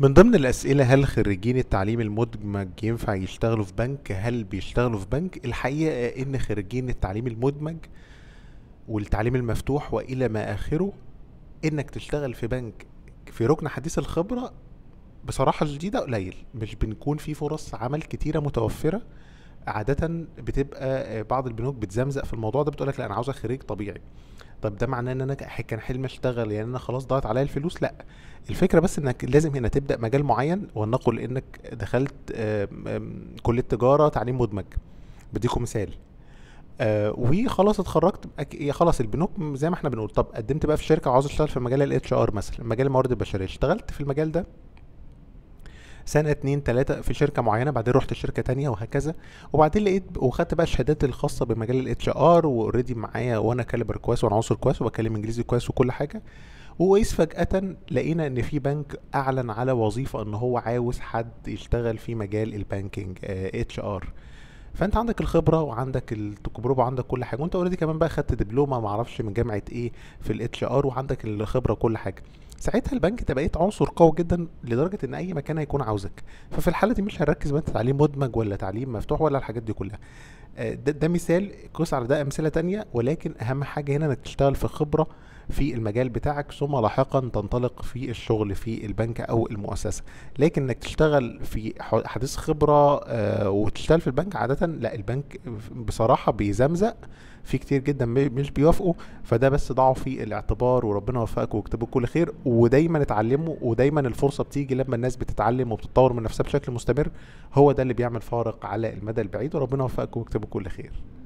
من ضمن الأسئلة هل خريجين التعليم المدمج ينفع يشتغلوا في بنك؟ هل بيشتغلوا في بنك؟ الحقيقة إن خريجين التعليم المدمج والتعليم المفتوح وإلى ما آخره إنك تشتغل في بنك في ركن حديث الخبرة بصراحة شديدة قليل مش بنكون في فرص عمل كتيرة متوفرة عاده بتبقى آه، بعض البنوك بتزمزق في الموضوع ده بتقول لك لا انا عاوز خريج طبيعي طب ده معناه ان انا كان حلم اشتغل يعني انا خلاص ضاعت عليا الفلوس لا الفكره بس انك لازم هنا تبدا مجال معين ولنقل انك دخلت آه، كليه تجاره تعليم مدمج بديكم مثال آه، وخلاص اتخرجت خلاص البنوك زي ما احنا بنقول طب قدمت بقى في شركه وعاوز اشتغل في مجال الاتش ار مثلا مجال الموارد البشريه اشتغلت في المجال ده سنه اتنين تلاته في شركه معينه بعدين رحت شركه تانية وهكذا وبعدين لقيت وخدت بقى الشهادات الخاصه بمجال الاتش ار واوريدي معايا وانا كاليبر كويس وانا عنصر كويس وبكلم انجليزي كويس وكل حاجه وقيس فجاه لقينا ان في بنك اعلن على وظيفه ان هو عاوز حد يشتغل في مجال البانكينج اتش آه، ار فانت عندك الخبره وعندك التجربه وعندك كل حاجه وانت اوريدي كمان بقى خدت دبلومه ما اعرفش من جامعه ايه في الاتش ار وعندك الخبره وكل حاجه ساعتها البنك انت بقيت عنصر قوي جدا لدرجه ان اي مكان هيكون عاوزك ففي الحاله دي مش هنركز بقى انت تعليم مدمج ولا تعليم مفتوح ولا الحاجات دي كلها آه، ده, ده مثال قيس على ده امثله تانية ولكن اهم حاجه هنا انك تشتغل في خبره في المجال بتاعك ثم لاحقا تنطلق في الشغل في البنك او المؤسسه لكن انك تشتغل في حديث خبره آه، وتشتغل في البنك عاده لا البنك بصراحه بيزمزق في كتير جدا مش بيوافقوا فده بس ضعه في الاعتبار وربنا يوفقك ويكتبه كل خير ودايما اتعلموا ودايما الفرصه بتيجي لما الناس بتتعلم وبتتطور من نفسها بشكل مستمر هو ده اللي بيعمل فارق على المدى البعيد وربنا يوفقك ويكتبه كل خير